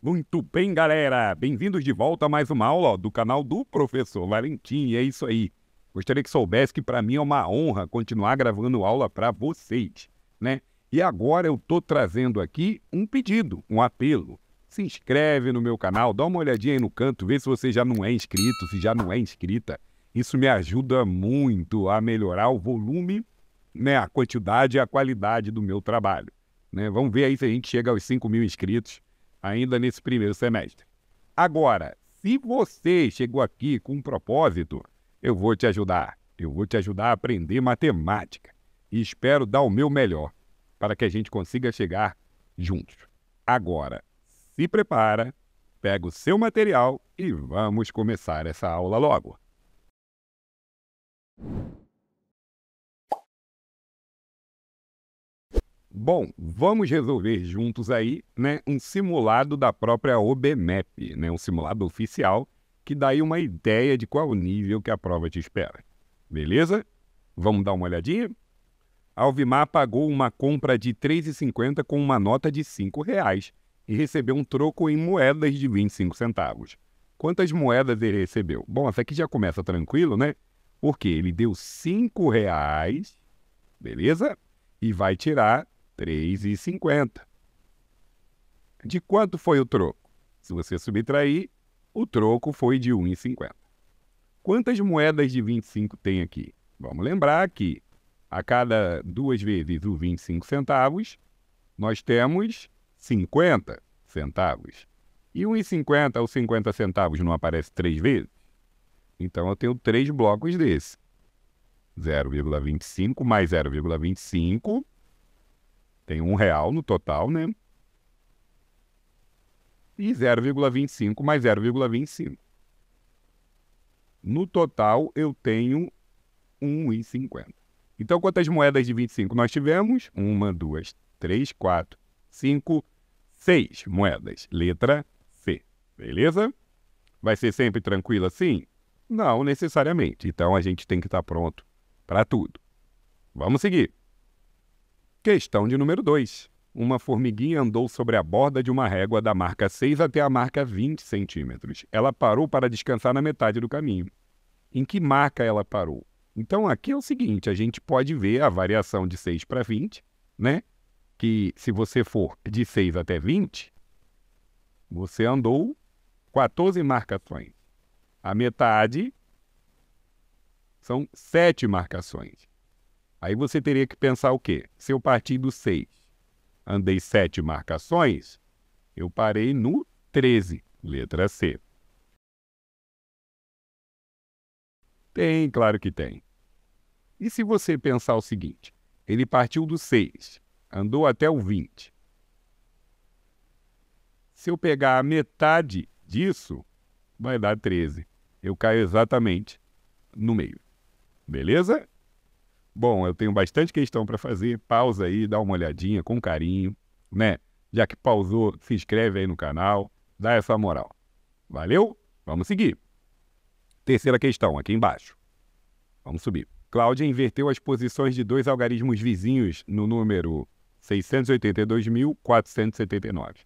Muito bem, galera! Bem-vindos de volta a mais uma aula ó, do canal do Professor Valentim. É isso aí. Gostaria que soubesse que para mim é uma honra continuar gravando aula para vocês, né? E agora eu tô trazendo aqui um pedido, um apelo. Se inscreve no meu canal, dá uma olhadinha aí no canto, vê se você já não é inscrito, se já não é inscrita. Isso me ajuda muito a melhorar o volume, né, a quantidade e a qualidade do meu trabalho. Né? Vamos ver aí se a gente chega aos 5 mil inscritos ainda nesse primeiro semestre. Agora, se você chegou aqui com um propósito, eu vou te ajudar. Eu vou te ajudar a aprender matemática e espero dar o meu melhor para que a gente consiga chegar juntos. Agora, se prepara, pega o seu material e vamos começar essa aula logo. Bom, vamos resolver juntos aí né, um simulado da própria OBMEP, né, um simulado oficial que dá aí uma ideia de qual nível que a prova te espera. Beleza? Vamos dar uma olhadinha? A Alvimar pagou uma compra de R$ 3,50 com uma nota de R$ 5,00 e recebeu um troco em moedas de 25 centavos. Quantas moedas ele recebeu? Bom, essa aqui já começa tranquilo, né? Porque ele deu R$ 5,00, beleza? E vai tirar 3,50. De quanto foi o troco? Se você subtrair, o troco foi de 1,50. Quantas moedas de 25 tem aqui? Vamos lembrar que a cada duas vezes o 25 centavos, nós temos 50 centavos. E 1,50 ou 50 centavos não aparece três vezes? Então eu tenho três blocos desse. 0,25 mais 0,25 tem um real no total, né? E 0,25 mais 0,25. No total, eu tenho 1,50. Então, quantas moedas de 25 nós tivemos? Uma, duas, três, quatro, cinco, seis moedas. Letra C. Beleza? Vai ser sempre tranquilo assim? Não necessariamente. Então, a gente tem que estar tá pronto para tudo. Vamos seguir. Questão de número 2. Uma formiguinha andou sobre a borda de uma régua da marca 6 até a marca 20 centímetros. Ela parou para descansar na metade do caminho. Em que marca ela parou? Então aqui é o seguinte, a gente pode ver a variação de 6 para 20, né? Que se você for de 6 até 20, você andou 14 marcações. A metade são 7 marcações. Aí você teria que pensar o quê? Se eu parti do 6, andei 7 marcações, eu parei no 13, letra C. Tem, claro que tem. E se você pensar o seguinte, ele partiu do 6, andou até o 20. Se eu pegar a metade disso, vai dar 13. Eu caio exatamente no meio. Beleza? Bom, eu tenho bastante questão para fazer. Pausa aí, dá uma olhadinha com carinho, né? Já que pausou, se inscreve aí no canal, dá essa moral. Valeu? Vamos seguir. Terceira questão, aqui embaixo. Vamos subir. Cláudia inverteu as posições de dois algarismos vizinhos no número 682.479.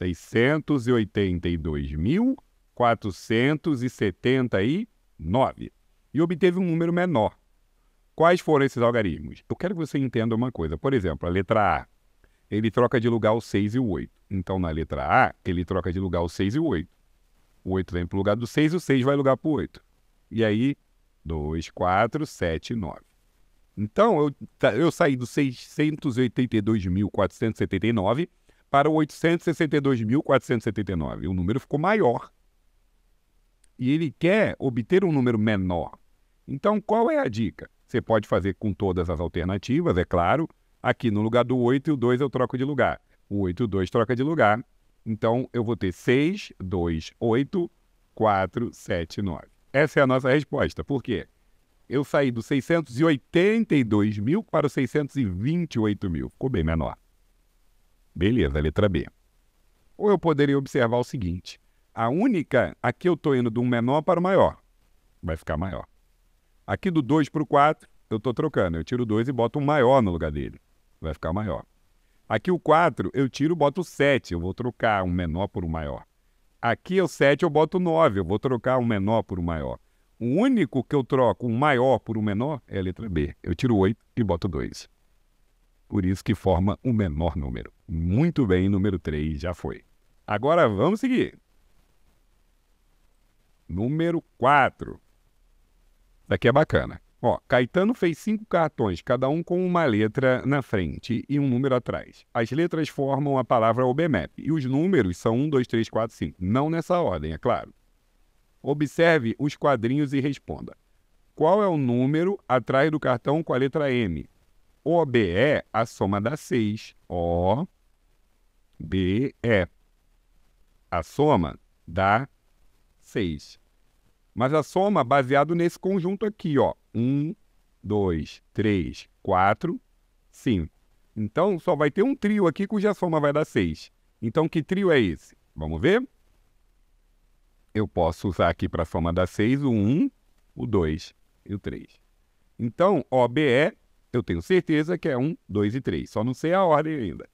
682.479 e obteve um número menor, Quais foram esses algarismos? Eu quero que você entenda uma coisa. Por exemplo, a letra A. Ele troca de lugar o 6 e o 8. Então, na letra A, ele troca de lugar o 6 e o 8. O 8 vem para o lugar do 6 e o 6 vai lugar para o 8. E aí, 2, 4, 7, 9. Então, eu, eu saí do 682.479 para o 862.479. O número ficou maior. E ele quer obter um número menor. Então, qual é a dica? Você pode fazer com todas as alternativas, é claro. Aqui no lugar do 8 e o 2 eu troco de lugar. O 8 e o 2 troca de lugar. Então eu vou ter 6, 2, 8, 4, 7, 9. Essa é a nossa resposta. Por quê? Eu saí do 682 mil para o 628 mil. Ficou bem menor. Beleza, letra B. Ou eu poderia observar o seguinte: a única, aqui eu estou indo do menor para o maior. Vai ficar maior. Aqui do 2 para o 4, eu estou trocando. Eu tiro o 2 e boto um maior no lugar dele. Vai ficar maior. Aqui o 4, eu tiro e boto o 7. Eu vou trocar um menor por um maior. Aqui o 7, eu boto o 9. Eu vou trocar um menor por um maior. O único que eu troco um maior por um menor é a letra B. Eu tiro 8 e boto 2. Por isso que forma um menor número. Muito bem, número 3 já foi. Agora vamos seguir. Número 4. Isso aqui é bacana. Ó, Caetano fez cinco cartões, cada um com uma letra na frente e um número atrás. As letras formam a palavra OBMAP e os números são 1, 2, 3, 4, 5. Não nessa ordem, é claro. Observe os quadrinhos e responda. Qual é o número atrás do cartão com a letra M? OBE, é a soma da 6. O, B, E. É a soma da 6. Mas a soma baseado nesse conjunto aqui, ó. 1, 2, 3, 4, 5. Então, só vai ter um trio aqui cuja soma vai dar 6. Então, que trio é esse? Vamos ver? Eu posso usar aqui para a soma dar 6 o 1, o 2 e o 3. Então, OBE, eu tenho certeza que é 1, 2 e 3. Só não sei a ordem ainda.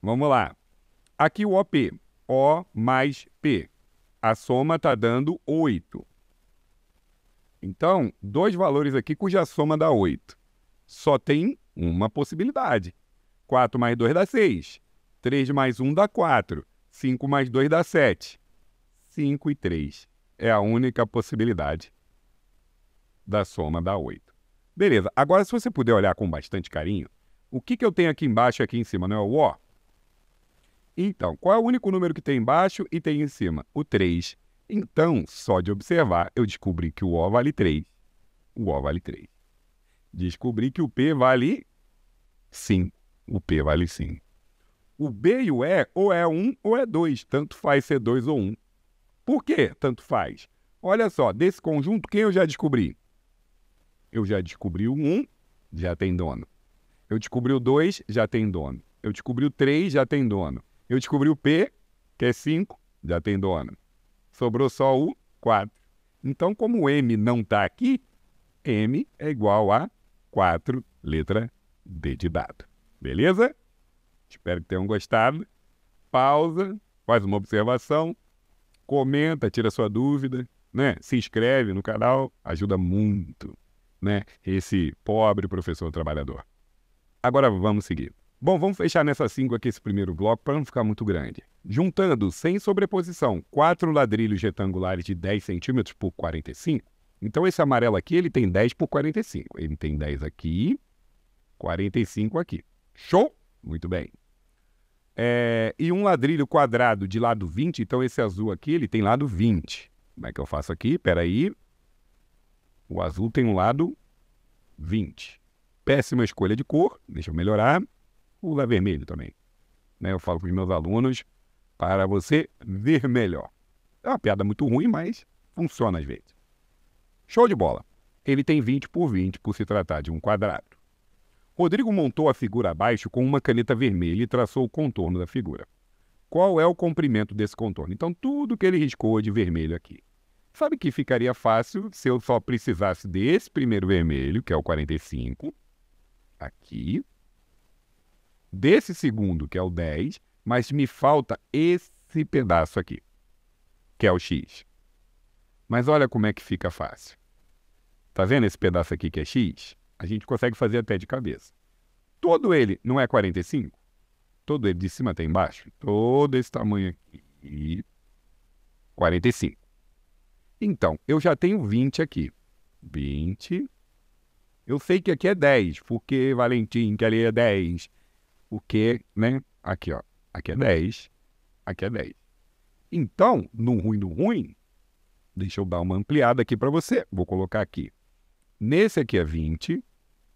Vamos lá. Aqui o OP. O mais P. A soma está dando 8. Então, dois valores aqui cuja soma dá 8. Só tem uma possibilidade. 4 mais 2 dá 6. 3 mais 1 dá 4. 5 mais 2 dá 7. 5 e 3 é a única possibilidade da soma dá 8. Beleza, agora se você puder olhar com bastante carinho, o que, que eu tenho aqui embaixo e aqui em cima, não é o O? Então, qual é o único número que tem embaixo e tem em cima? O 3. Então, só de observar, eu descobri que o O vale 3. O O vale 3. Descobri que o P vale 5. O P vale 5. O B e o E ou é 1 ou é 2. Tanto faz ser 2 ou 1. Por que tanto faz? Olha só, desse conjunto, quem eu já descobri? Eu já descobri o 1, já tem dono. Eu descobri o 2, já tem dono. Eu descobri o 3, já tem dono. Eu descobri o P, que é 5, já tem dono. Sobrou só o 4. Então, como o M não está aqui, M é igual a 4, letra D de dado. Beleza? Espero que tenham gostado. Pausa, faz uma observação, comenta, tira sua dúvida, né? Se inscreve no canal, ajuda muito, né? Esse pobre professor trabalhador. Agora vamos seguir. Bom, vamos fechar nessas cinco aqui esse primeiro bloco para não ficar muito grande. Juntando, sem sobreposição, quatro ladrilhos retangulares de 10 centímetros por 45, então esse amarelo aqui ele tem 10 por 45. Ele tem 10 aqui, 45 aqui. Show? Muito bem. É, e um ladrilho quadrado de lado 20, então esse azul aqui ele tem lado 20. Como é que eu faço aqui? Espera aí. O azul tem um lado 20. Péssima escolha de cor, deixa eu melhorar o Lá Vermelho também. Né? Eu falo para os meus alunos para você ver melhor. É uma piada muito ruim, mas funciona às vezes. Show de bola. Ele tem 20 por 20 por se tratar de um quadrado. Rodrigo montou a figura abaixo com uma caneta vermelha e traçou o contorno da figura. Qual é o comprimento desse contorno? Então, tudo que ele riscou é de vermelho aqui. Sabe que ficaria fácil se eu só precisasse desse primeiro vermelho, que é o 45, aqui, desse segundo, que é o 10, mas me falta esse pedaço aqui, que é o x. Mas olha como é que fica fácil. Tá vendo esse pedaço aqui que é x? A gente consegue fazer até de cabeça. Todo ele não é 45? Todo ele de cima até embaixo? Todo esse tamanho aqui, 45. Então, eu já tenho 20 aqui. 20. Eu sei que aqui é 10, porque Valentim, que ali é 10, o que, né? Aqui, ó. Aqui é 10. Aqui é 10. Então, no ruim do ruim, deixa eu dar uma ampliada aqui para você. Vou colocar aqui. Nesse aqui é 20,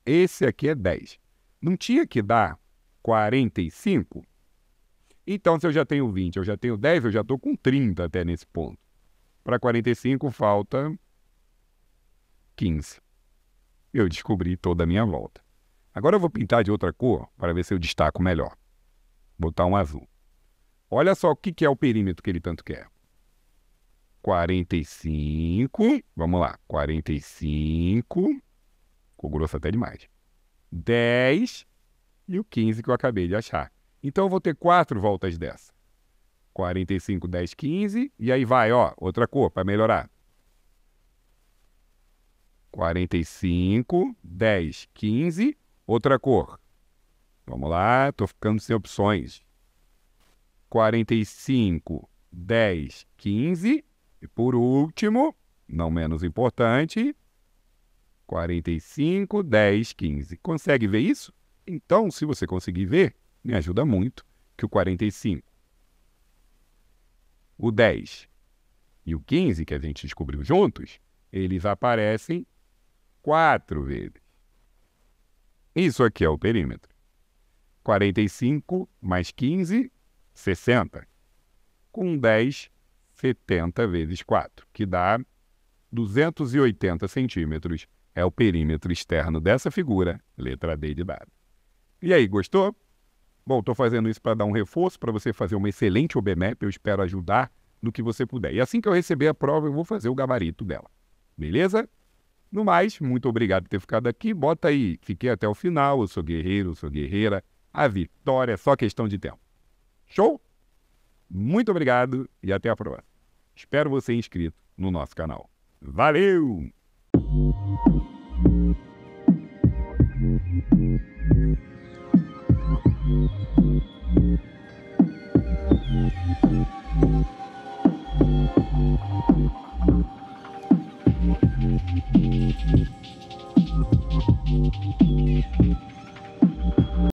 esse aqui é 10. Não tinha que dar 45? Então, se eu já tenho 20, eu já tenho 10, eu já estou com 30 até nesse ponto. Para 45 falta 15. Eu descobri toda a minha volta. Agora eu vou pintar de outra cor para ver se eu destaco melhor. Botar um azul. Olha só o que, que é o perímetro que ele tanto quer. 45, vamos lá, 45, ficou grosso até demais. 10 e o 15 que eu acabei de achar. Então eu vou ter quatro voltas dessa. 45, 10, 15, e aí vai, ó, outra cor para melhorar. 45, 10, 15, Outra cor. Vamos lá, estou ficando sem opções. 45, 10, 15. E por último, não menos importante, 45, 10, 15. Consegue ver isso? Então, se você conseguir ver, me ajuda muito que o 45, o 10 e o 15 que a gente descobriu juntos, eles aparecem quatro vezes. Isso aqui é o perímetro. 45 mais 15, 60. Com 10, 70 vezes 4, que dá 280 centímetros. É o perímetro externo dessa figura, letra D de dado. E aí, gostou? Bom, estou fazendo isso para dar um reforço para você fazer uma excelente OBMEP. Eu espero ajudar no que você puder. E assim que eu receber a prova, eu vou fazer o gabarito dela. Beleza? No mais, muito obrigado por ter ficado aqui. Bota aí, fiquei até o final, eu sou guerreiro, eu sou guerreira. A vitória é só questão de tempo. Show? Muito obrigado e até a próxima. Espero você inscrito no nosso canal. Valeu!